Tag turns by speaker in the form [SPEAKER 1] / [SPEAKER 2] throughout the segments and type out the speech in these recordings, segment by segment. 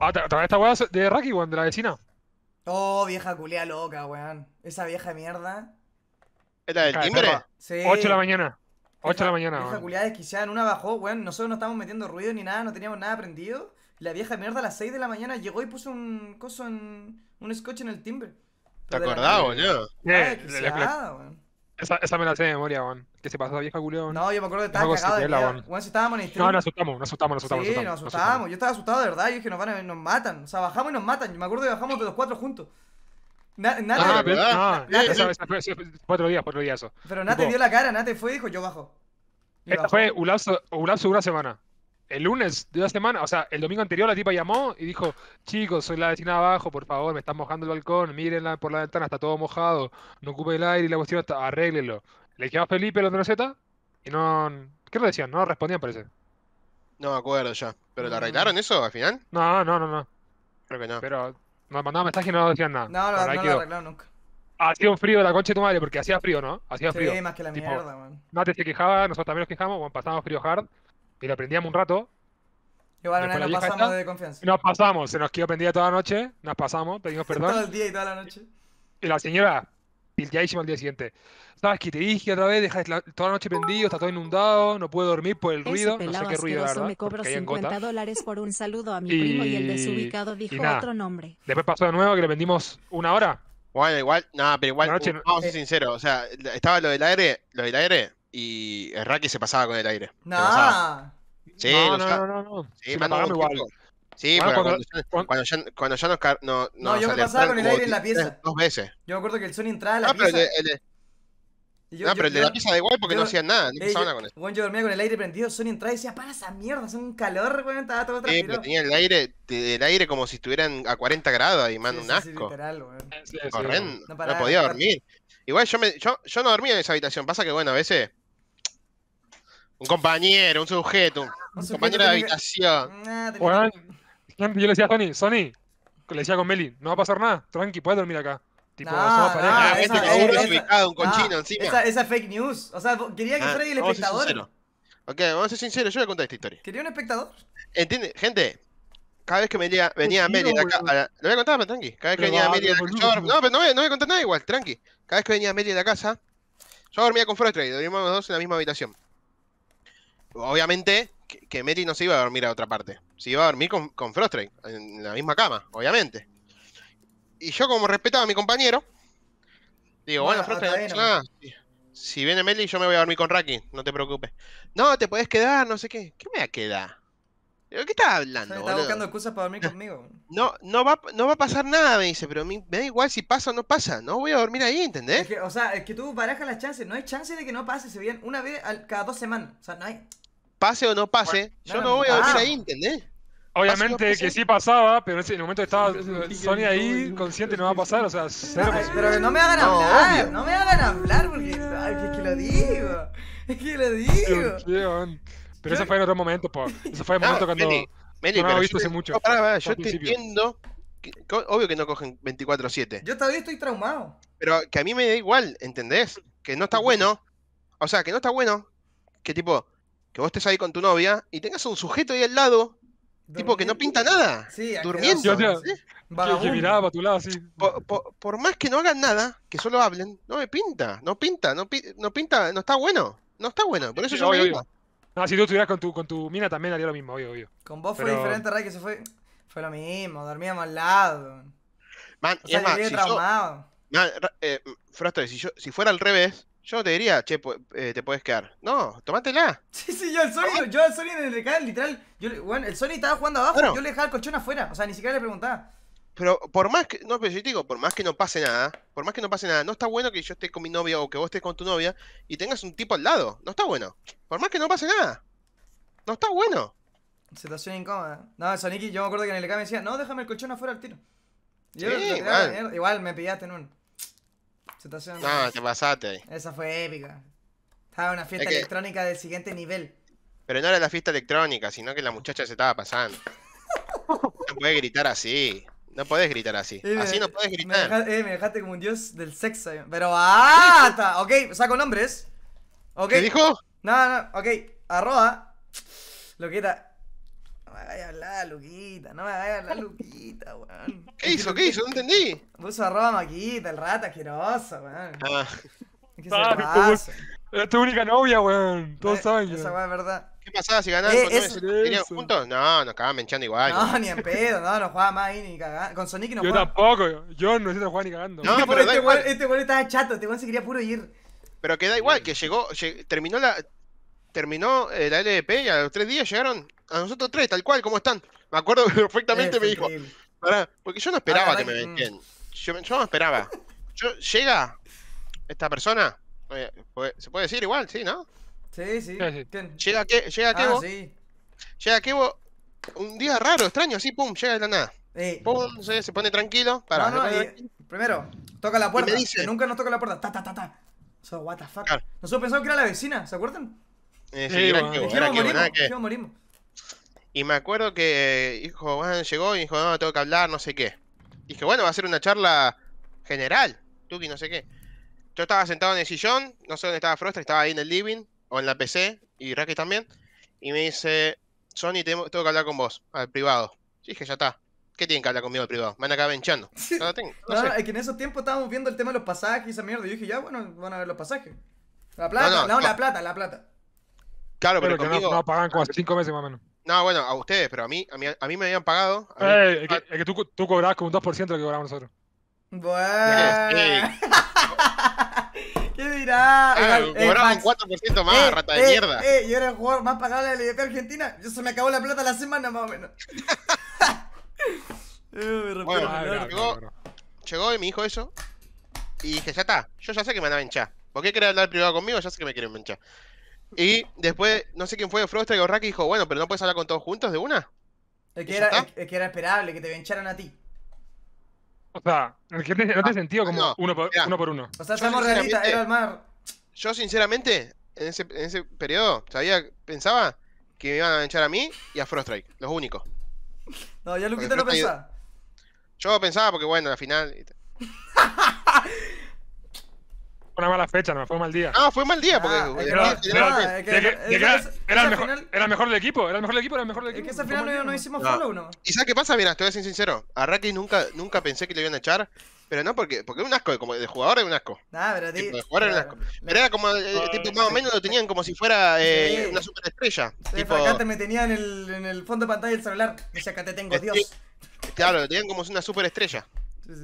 [SPEAKER 1] Ah, esta weá de Rocky weón, de la vecina?
[SPEAKER 2] Oh, vieja culia loca, weón. Esa vieja mierda.
[SPEAKER 1] ¿Era el timbre? Sí. 8 de la mañana. 8 de la mañana, Vieja
[SPEAKER 2] culia desquiciada, en una bajó, weón. Nosotros no estábamos metiendo ruido ni nada, no teníamos nada prendido. La vieja mierda a las 6 de la mañana llegó y puso un coso en. un scotch en el timbre. ¿Te acordás, yo? Eh, weón?
[SPEAKER 1] Esa, esa me la sé de memoria, weón. Que se pasó la vieja culión. No, yo me acuerdo que estaba cagado de miedo.
[SPEAKER 2] Weón, estábamos en No, nos
[SPEAKER 1] asustamos, nos asustamos, nos asustamos. Sí, nos asustamos.
[SPEAKER 2] Yo estaba asustado de verdad. Yo dije, nos van a, nos matan. O sea, bajamos y nos matan. Yo me acuerdo que bajamos los cuatro juntos. Nada, Nate, ah, pero, ah, Nate, eso. Pero Nate dio la cara, Nate fue y dijo, yo bajo.
[SPEAKER 1] fue un un una semana el lunes de la semana, o sea, el domingo anterior la tipa llamó y dijo, chicos, soy la vecina abajo, por favor, me están mojando el balcón, mírenla por la ventana, está todo mojado, no ocupe el aire y la cuestión está, arréglenlo. Le llamó a Felipe el de la Z y no... ¿Qué le decían? No respondían, parece.
[SPEAKER 3] No me acuerdo ya. ¿Pero lo mm. arreglaron eso al final?
[SPEAKER 1] No, no, no, no.
[SPEAKER 3] Creo que no. Pero
[SPEAKER 1] nos mandaban mensajes y no decían nada. No, no, no, lo arreglaron
[SPEAKER 2] nunca. Hacía un
[SPEAKER 1] frío de la concha de tu madre, porque hacía frío, ¿no? Hacía frío. Sí, más que la mierda, man. Nate se quejaba, nosotros también nos quejamos, bueno, pasábamos frío hard y lo prendíamos un rato.
[SPEAKER 2] Igual nos pasamos de confianza.
[SPEAKER 1] Nos pasamos, se nos quedó prendida toda la noche, nos pasamos, pedimos perdón. Todo el
[SPEAKER 2] día y toda la noche.
[SPEAKER 1] Y la señora, pilladísima al día siguiente. ¿Sabes que te dije otra vez? Dejas toda la noche prendido, está todo inundado, no puedo dormir por el ruido. no sé qué ruido,
[SPEAKER 2] era. me cobro 50 dólares por un saludo a mi primo y el desubicado dijo otro nombre.
[SPEAKER 3] Después pasó de nuevo que le vendimos una hora. Igual, igual, nada, pero igual, noche, vamos a ser eh. sinceros, o sea, estaba lo del aire, lo del aire, y el Raki se pasaba con el aire. Sí, no, no, no,
[SPEAKER 2] no, Sí, si igual.
[SPEAKER 3] cuando, ya, cuando ya nos, no, no,
[SPEAKER 2] no, yo me pasaba con el aire en la pieza. Dos veces. Yo me acuerdo que el Sony entraba en la pieza. no, pero el de la pieza da igual porque no hacían nada, no nada con eso. yo dormía con el aire prendido, Sony entraba y decía, para esa mierda, hace un calor, güey. Sí, pero tenía
[SPEAKER 3] el aire, el aire como si estuvieran a 40 grados y man, un asco.
[SPEAKER 2] no, podía
[SPEAKER 3] dormir. Igual yo, me, yo, yo no dormía en esa habitación. Pasa que, bueno, a veces. Un compañero, un sujeto, un, compañero de habitación. Ah,
[SPEAKER 1] yo le decía a Sony, Sony, le decía con Meli, no va a pasar nada, tranqui, puedes dormir acá. Tipo, nah, somos nah, ah, Esa, esa, ubicado,
[SPEAKER 2] un conchino encima. Esa, esa fake news. O sea, quería que ah, fuera el espectador.
[SPEAKER 3] Ok, vamos a ser sinceros, yo voy a contar esta historia. ¿Quería un espectador? Entiende, gente, cada vez que venía, Meli a la acá, a la, lo voy a contar, pero tranqui. Cada vez que venía Meli a Mérida, no, pero no, no, voy a contar nada igual, tranqui. Cada vez que venía a de a casa, yo dormía con Frostray, dormíamos los dos en la misma habitación. Obviamente que, Meli no se iba a dormir a otra parte, se iba a dormir con, con Frostray, en la misma cama, obviamente. Y yo, como respetaba a mi compañero, digo, bueno, ah, Frostray, no, si viene Meli, yo me voy a dormir con Raki, no te preocupes. No, te puedes quedar, no sé qué. ¿Qué me voy a quedar? ¿Qué estás hablando? Está buscando
[SPEAKER 2] excusas para dormir conmigo.
[SPEAKER 3] No, no va, no va a pasar nada, me dice, pero me, da igual si pasa o no pasa. No voy a dormir ahí, ¿entendés?
[SPEAKER 2] o sea, es que tú barajas las chances. No hay chance de que no pase. Se veían una vez cada dos semanas. O sea, no hay.
[SPEAKER 3] Pase o no pase,
[SPEAKER 2] yo no, voy a dormir ahí,
[SPEAKER 1] ¿entendés? Obviamente que sí pasaba, pero en el momento que estaba Sony ahí, consciente no va a pasar, o sea, Pero que no me hagan hablar,
[SPEAKER 2] no me hagan hablar, porque es que lo digo, es que lo digo.
[SPEAKER 1] Pero eso fue en otro momento, por.
[SPEAKER 3] Eso fue el momento cuando. Meni, Meli, no lo he visto yo, hace mucho. No, yo te entiendo. obvio que no cogen 24-7. Yo todavía estoy traumado. Pero que a mí me da igual, ¿entendés? Que no está bueno. O sea, que no está bueno. Que tipo, que vos estés ahí con tu novia y tengas un sujeto ahí al lado. Tipo que no pinta nada. Sí, durmiendo. Yo, yo,
[SPEAKER 2] ¿sí? miraba
[SPEAKER 3] tu lado sí. Por, más que no hagan nada, que solo hablen, no me pinta. No pinta, no, pinta, no, está bueno. No está bueno. Por
[SPEAKER 1] eso yo me iba. No, si tú estuvieras con tu, con tu mina también
[SPEAKER 3] haría lo mismo, obvio, obvio. Con vos fue diferente, Ray,
[SPEAKER 2] que se fue. Fue lo mismo, dormíamos al lado.
[SPEAKER 3] Man, o sea, y además, si Yo, eh, si, yo, si fuera al revés, yo te diría, che, eh, te puedes quedar. No,
[SPEAKER 2] tomátela. Sí, sí, yo al Sony, yo al Sony en el recado, literal. Yo, bueno, el Sony estaba jugando abajo, yo le dejaba el colchón afuera. O sea, ni siquiera le preguntaba.
[SPEAKER 3] Pero por más que, no, pero yo digo, por más que no pase nada, por más que no pase nada, no está bueno que yo esté con mi novia o que vos estés con tu novia y tengas un tipo al lado. No está bueno. Por más que no pase nada. No está bueno.
[SPEAKER 2] Situación incómoda. No, Soniki, yo me acuerdo que en el LK me decía, no, déjame el colchón afuera al tiro.
[SPEAKER 3] Yo igual.
[SPEAKER 2] me pillaste en un. Situación. No,
[SPEAKER 3] te pasaste
[SPEAKER 2] Esa fue épica. Estaba una fiesta electrónica del siguiente nivel.
[SPEAKER 3] Pero no era la fiesta electrónica, sino que la muchacha se estaba pasando. no puede gritar así. No podés gritar así.
[SPEAKER 2] Eh, así no podés gritar. Me, dejaste, eh, me dejaste como un dios del sexo. Eh. Pero ¡ah! Ok, saco nombres. Okay. ¿Qué dijo? No, no, ok. Arroba. Loquita. No me vayas a hablar, Luquita. No me vayas a hablar, Luquita, weón. ¿Qué hizo? ¿Qué hizo? No entendí. Puso arroba Maquita, el rata asqueroso, weón. Ah. ¿Qué se pasa?
[SPEAKER 1] Era tu única novia, weón. Todos eh, saben. Esa
[SPEAKER 2] weón es verdad. ¿Qué pasaba si ganaban? Eh,
[SPEAKER 3] No, nos cagaban menchando igual. No, ni en pedo,
[SPEAKER 2] no, no jugaba más ahí ni cagando. Con Sonic no Yo
[SPEAKER 3] tampoco, yo no necesito jugar ni cagando. No, pero este igual
[SPEAKER 2] este estaba chato, este weón se quería puro ir.
[SPEAKER 3] Pero que da igual, que llegó, terminó la. Terminó eh, la LDP y a los tres días llegaron a nosotros tres, tal cual, como están? Me acuerdo perfectamente, me dijo. porque yo no esperaba que me vencieran. Yo, no esperaba. Yo, llega esta persona, eh, pues, ¿se puede decir igual? Sí, ¿no? Sí, sí. Llega, que, llega ah, Llega Kevo un día raro, extraño, así, pum, llega de la nada. Pum,
[SPEAKER 2] se, pone tranquilo. Para, primero, toca la puerta. Me dice... nunca nos toca la puerta. Ta, ta, ta, ta. what the fuck. Nosotros pensamos que era la vecina, ¿se acuerdan?
[SPEAKER 3] Eh, sí, era era morimos. Y me acuerdo que eh, hijo Juan llegó y dijo, no, tengo que hablar, no sé qué. dije, bueno, va a ser una charla general, Tuki, no sé qué. Yo estaba sentado en el sillón, no sé dónde estaba frost estaba ahí en el living o en la PC, y Raquel también, y me dice, Sony, tengo, tengo que hablar con vos, al privado. sí dije, ya está. ¿Qué tienen que hablar conmigo al privado? Me van a acabar hinchando.
[SPEAKER 2] No, No, tengo, es que en esos tiempos estábamos viendo el tema de los pasajes y esa mierda. Y yo dije, ya, bueno, van a ver los pasajes. La plata, la plata, la plata.
[SPEAKER 1] Claro, pero, pero conmigo... no, pagan como cinco meses más o menos.
[SPEAKER 3] No, bueno, a ustedes, pero a mí, a mí, a me habían pagado.
[SPEAKER 1] es, que, tú, tú cobrabas como un 2% de lo que cobramos nosotros.
[SPEAKER 2] Bueno. ¿Qué dirá? Ah, eh, un 4% más, eh, rata de eh, mierda. Eh, yo era el jugador más pagado de la Liga Argentina. Yo se me acabó la plata la semana más o menos. Eh, me bueno, ah, llegó,
[SPEAKER 3] mi llegó y me eso. Y dije, ya está, yo ya sé que me van a venchar, ¿Por qué querés hablar privado conmigo? Ya sé que me quieren venchar. Y después, no sé quién fue, Frosta y Gorraki dijo, bueno, pero no puedes hablar
[SPEAKER 2] con todos juntos de una. Es que, era, es que era esperable que te vencharan a ti.
[SPEAKER 1] O sea, no tiene, no ah, sentido como uno, por, uno, O sea,
[SPEAKER 2] estamos realistas, era el mar.
[SPEAKER 3] Yo, sinceramente, en ese, en ese periodo, sabía, pensaba que me iban a echar a mí y a Frostrike, los únicos.
[SPEAKER 2] No, ya Luquito no pensaba.
[SPEAKER 3] Yo pensaba porque, bueno, al final. una mala fecha, no fue mal día. No, ah, fue mal día, porque. Ah,
[SPEAKER 1] era el mejor del equipo, era el mejor del equipo, era el mejor del equipo. Es que esa final no, hicimos
[SPEAKER 3] follow, ¿no? ¿Y sabes qué pasa? Mira, te voy a sincero. A Raki nunca, nunca pensé que le iban a echar. Pero no, porque, porque es un asco, como de jugador es un asco. Ah, pero de jugador es era un asco. Pero era como, eh, ah, tipo, más o menos lo tenían como si fuera eh, una superestrella. Sí, tipo... acá te me tenía en el, fondo de pantalla del celular. Dice, acá te tengo, Dios. Claro, lo tenían como si una superestrella.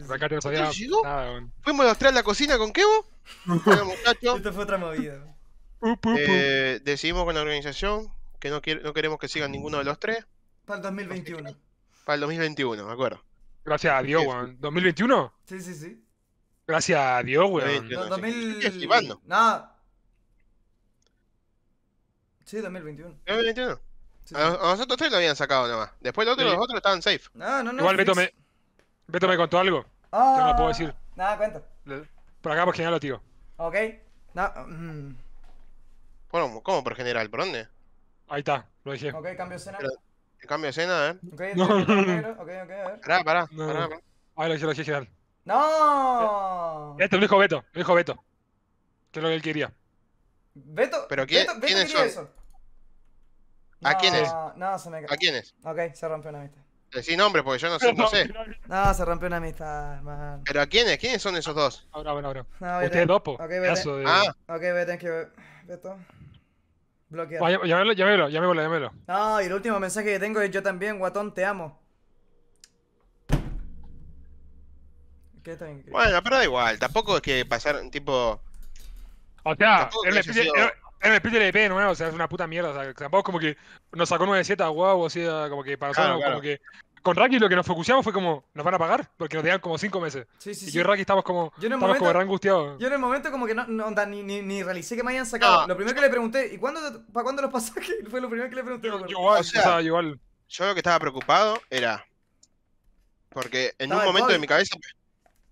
[SPEAKER 3] Acá no Fuimos los tres la cocina con Kevo. Esto fue otra movida. Eh, decidimos con la organización que no, queremos que sigan ninguno de los tres
[SPEAKER 2] Para el 2021.
[SPEAKER 3] para el 2021, me acuerdo? Gracias a Dios, weón.
[SPEAKER 1] ¿2021? Sí, sí, sí. Gracias a Dios, weón. No, 2021.
[SPEAKER 2] Sí, 2021. 2021. A,
[SPEAKER 3] nosotros tres lo habían sacado nomás. Después los otros, los otros estaban
[SPEAKER 2] safe. No, no, no. Igual me me,
[SPEAKER 3] Beto me contó algo.
[SPEAKER 2] no lo puedo decir. Ah, nada, cuenta.
[SPEAKER 3] Por acá, por general, tío.
[SPEAKER 2] Ok. No,
[SPEAKER 3] mm. Bueno, ¿cómo por general? ¿Por dónde? Ahí está, lo dije. Ok, cambio de escena. cambio de escena, ¿eh?
[SPEAKER 2] Ok, no. negro. ok, ok, a ver. Pará, pará. pará,
[SPEAKER 3] Ahí lo hice,
[SPEAKER 1] lo dije general.
[SPEAKER 2] ¡No!
[SPEAKER 1] Esto lo dijo Beto, lo dijo Beto. Que es lo que él quería.
[SPEAKER 2] ¿Beto? ¿Pero quién, Beto, Beto Eso. ¿A quiénes? No, se me cae ¿A es? Ok, se rompió una vista.
[SPEAKER 3] Sin nombre porque yo no sé. No, sé.
[SPEAKER 2] se rompió una amistad, man.
[SPEAKER 3] ¿Pero quiénes? ¿Quiénes son esos dos? Ahora, ahora, ahora. No, Ustedes dos, po. Ok, Ah.
[SPEAKER 2] Ok, ve, thank que ver esto. Oh,
[SPEAKER 3] llámelo, llámelo, llámelo,
[SPEAKER 2] No, y el último mensaje que tengo es yo también, guatón, te amo.
[SPEAKER 3] bueno, pero da igual, tampoco es que pasar tipo... O
[SPEAKER 1] sea, él le, pide, el split de EP ¿no? o sea, es una puta mierda. O sea, tampoco como que nos sacó 9-7 wow, o sea, como que para claro, como que. Con Raki lo que nos focuseamos fue como, nos van a pagar, porque nos tenían como 5 meses. Sí, sí, sí. y yo y Raki estamos como, yo estamos como re angustiados.
[SPEAKER 2] Yo en el momento como que no, no ni, ni, ni, realicé que me hayan sacado. Lo primero que le pregunté, ¿y cuándo, para cuándo los pasajes? Fue lo primero que le pregunté. Yo, igual, o sea, igual. Yo lo que estaba preocupado
[SPEAKER 3] era, porque en un momento de mi cabeza,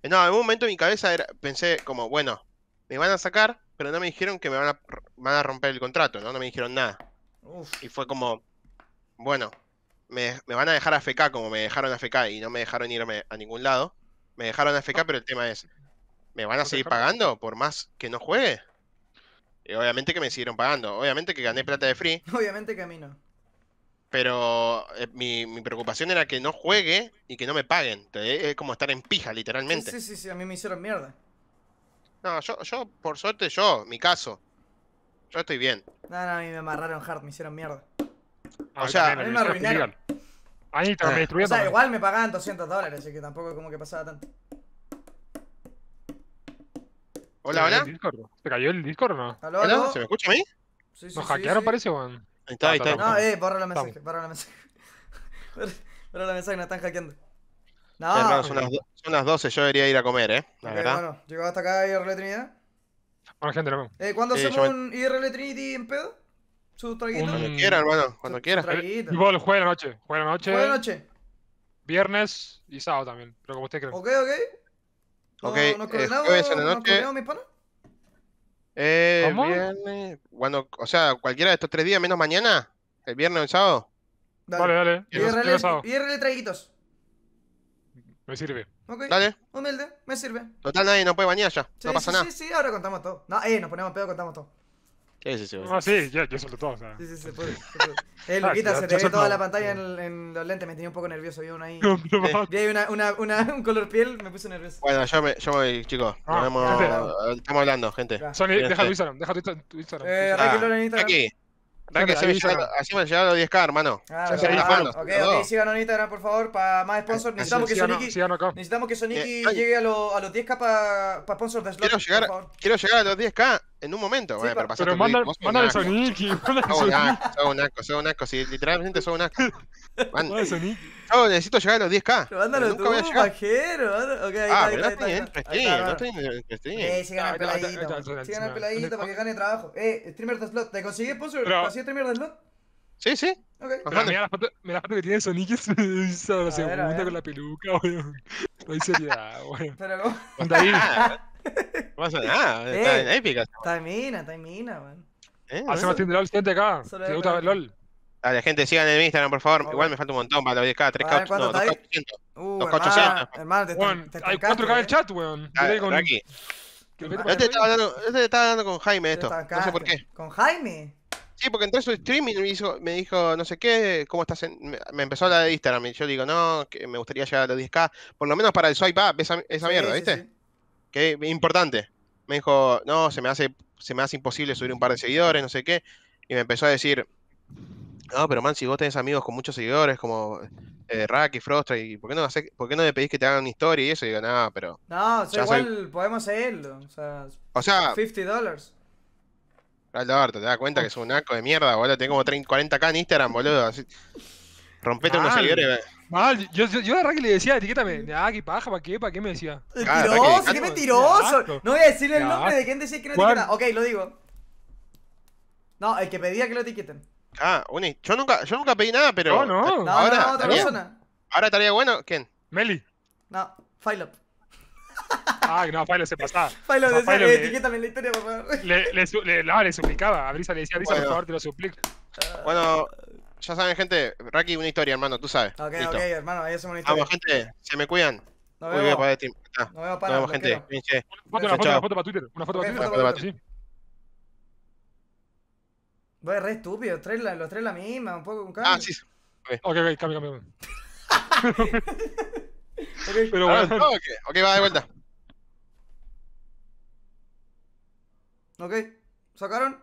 [SPEAKER 3] no, en un momento de mi cabeza era, pensé como, bueno, me van a sacar, pero no me dijeron que me van a, van a romper el contrato, ¿no? No me dijeron nada. Y fue como, bueno, me, van a dejar a AFK como me dejaron a FK y no me dejaron irme a ningún lado. Me dejaron a FK, ah. pero el tema es, ¿me van a seguir pagando por más que no juegue? obviamente que me siguieron pagando, obviamente que gané plata de free.
[SPEAKER 2] Obviamente que a mí no.
[SPEAKER 3] Pero eh, mi, mi, preocupación era que no juegue y que no me paguen. es como estar en pija, literalmente. Sí, sí,
[SPEAKER 2] sí, a mí me hicieron mierda.
[SPEAKER 3] No, yo, yo, por suerte, yo, mi caso. Yo estoy bien.
[SPEAKER 2] No, no, a mí me amarraron hard, me hicieron mierda.
[SPEAKER 3] Ah, o sea, me arruinaron. Ahí me eh, O sea,
[SPEAKER 2] igual me pagaban 200 dólares, así que tampoco como que pasaba tanto.
[SPEAKER 1] Hola, hola. se cayó el Discord o
[SPEAKER 3] no? ¿Aló, ¿Se me escucha a mí? Sí, sí, Nos hackearon, parece, weón. Ahí está,
[SPEAKER 1] ahí está. No,
[SPEAKER 2] eh, borra la mensaje, borra la mensaje. borra la mensaje, nos están hackeando. No, son, las,
[SPEAKER 3] son, 12, yo debería ir a comer, ¿eh? La verdad. Bueno,
[SPEAKER 2] llegó hasta acá IRL Trinidad. Bueno, gente, lo vemos. Eh, ¿Cuándo hacemos me... un IRL Trinity en pedo? ¿Sus traguitos? Cuando un... hermano,
[SPEAKER 3] cuando quieras. Y
[SPEAKER 2] vos,
[SPEAKER 1] jueves juega la noche. Juega la noche. Juega la noche. Viernes y sábado también, pero como usted cree. Ok,
[SPEAKER 2] ok.
[SPEAKER 3] Ok, ¿Nos eh, mis Eh, viernes. o sea, cualquiera de estos tres días, menos mañana, el viernes o el sábado. Dale, dale. dale. IRL,
[SPEAKER 2] IRL traguitos. Me sirve. Ok. Dale. Humilde, me sirve.
[SPEAKER 3] Total, nadie no puede bañar ya. no pasa nada. Sí,
[SPEAKER 2] sí, ahora contamos todo. No, eh, nos ponemos pedo, contamos todo.
[SPEAKER 3] Sí, sí, sí. Ah, sí, yo, yo suelto todo. O sea. Sí, sí, se puede. Eh, ah, Luquita, se te ve toda la pantalla
[SPEAKER 2] en, los lentes, me tenía un poco nervioso. Vi uno ahí. No, vi ahí una, una, un color piel, me puse nervioso. Bueno,
[SPEAKER 3] yo me, yo voy, chicos. Ah, estamos hablando, gente. Sony, deja tu Instagram, deja tu eh, Instagram. Eh, ah, Instagram. Aquí que así me llegaron los 10k, hermano.
[SPEAKER 2] Claro, ah, ya se ah, Ok, ok, síganos en por favor, para más sponsors. Eh, necesitamos que Soniki, necesitamos que Soniki eh, llegue a, los 10k para sponsors de Slot. Quiero quiero llegar a los 10k en un
[SPEAKER 3] momento, güey, eh, pero pasaste. Pero mandale manda Soniki, mándale Soy un asco, soy un asco, soy asco. literalmente soy un asco. yo necesito llegar a los 10k. Pero nunca voy a llegar. ah, pero no estoy en stream. Eh, sigan al peladito. Sigan al peladito para
[SPEAKER 2] que gane trabajo. Eh, streamer de slot. ¿Te conseguí sponsor? ¿Te conseguí streamer de slot? Sí, sí. Ok mira,
[SPEAKER 1] la foto, mira la foto que tiene Sonic es la segunda con la peluca, weón. No hay seriedad,
[SPEAKER 3] weón. Pero, ahí?
[SPEAKER 2] No pasa nada, está eh, en épica. Está en mina, está en mina, weón.
[SPEAKER 3] ¿Eh? Hacemos Team de LOL 7 acá. Si te gusta ver LOL. Dale, gente sigan en el Instagram, por favor. Igual me falta un montón para los 10k, 3k, no, k uh, hay 4k en el chat, weón. Con... Aquí. Yo te estaba dando, yo te dando con Jaime esto. No sé por
[SPEAKER 2] qué. ¿Con Jaime?
[SPEAKER 3] Sí, porque entré su streaming y me, hizo, me dijo, no sé qué, ¿cómo estás? Me empezó la de Instagram y yo digo, no, que me gustaría llegar a los 10k, por lo menos para el swipe up, esa, mierda, ¿viste? que importante. Me dijo, no, se me hace, se me hace imposible subir un par de seguidores, no sé qué. Y me empezó a decir, no, pero man, si vos tenés amigos con muchos seguidores, como eh, Rack y Frostra, por qué, no hace, por qué no le pedís que te hagan una historia y eso? Y digo, no, pero.
[SPEAKER 2] No, igual podemos seguirlo. O sea, 50 dólares.
[SPEAKER 3] te das cuenta ah. que es un naco de mierda, boludo. Tengo como 30, 40k en Instagram, boludo. Así... Rompete unos seguidores.
[SPEAKER 1] Mal, yo, yo, yo le decía, etiquétame. Ah, qué paja, ¿para qué? ¿Para
[SPEAKER 3] qué me decía? Mentiroso, ah, qué mentiroso. No voy a decirle el nombre de quién decía que no etiqueta.
[SPEAKER 2] Ok, lo digo. No, el que pedía que lo etiqueten.
[SPEAKER 3] Ah, Uni. Yo nunca, yo nunca pedí nada, pero. No, no. Ahora, no, otra persona. Ahora estaría bueno. ¿Quién? Meli.
[SPEAKER 2] No, Filop.
[SPEAKER 1] Ah, no, Philo se pasaba. Philo decía, etiquétame
[SPEAKER 2] la historia, por
[SPEAKER 1] Le, le, le, no, le suplicaba. A Brisa le decía, Brisa, por favor, te lo suplico.
[SPEAKER 3] Bueno, ya saben, gente, Raki, una historia, hermano, tú sabes. Ok, ok, hermano, ahí es una historia. Vamos, gente, se me cuidan.
[SPEAKER 2] Nos vemos. Uy, para ah, Nos vemos, para, gente. Una, foto, una foto para Twitter. Una foto para Twitter. Una a para Voy re estúpido, los tres, la, los tres la misma, un poco con ah, cambio. Ah, sí.
[SPEAKER 1] Ok, ok, okay cambio, cambio.
[SPEAKER 2] Pero bueno. Ah, okay. ok, va de vuelta. Ok, ¿sacaron?